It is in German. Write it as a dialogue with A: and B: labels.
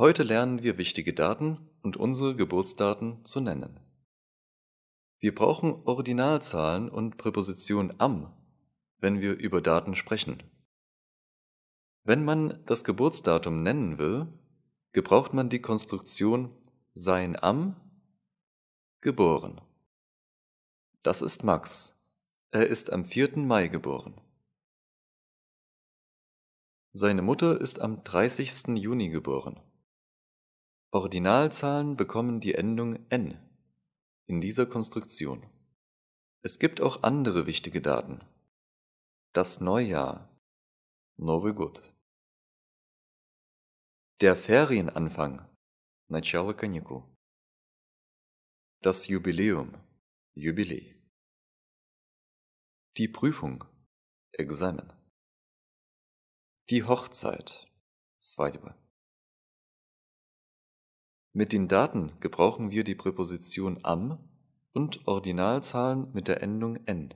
A: Heute
B: lernen wir wichtige Daten und unsere Geburtsdaten zu nennen. Wir brauchen Ordinalzahlen und Präposition am, wenn wir über Daten sprechen. Wenn man das Geburtsdatum nennen will, gebraucht man die Konstruktion sein am geboren. Das ist Max. Er ist am 4. Mai geboren. Seine Mutter ist am 30. Juni geboren. Ordinalzahlen bekommen die Endung n in dieser Konstruktion. Es gibt auch andere wichtige Daten. Das Neujahr
A: Новый год. Der Ferienanfang Начало каникул. Das Jubiläum Jubiläe. Die Prüfung Examen.
C: Die Hochzeit Свадьба. Mit den Daten gebrauchen wir die Präposition am und Ordinalzahlen mit der Endung n.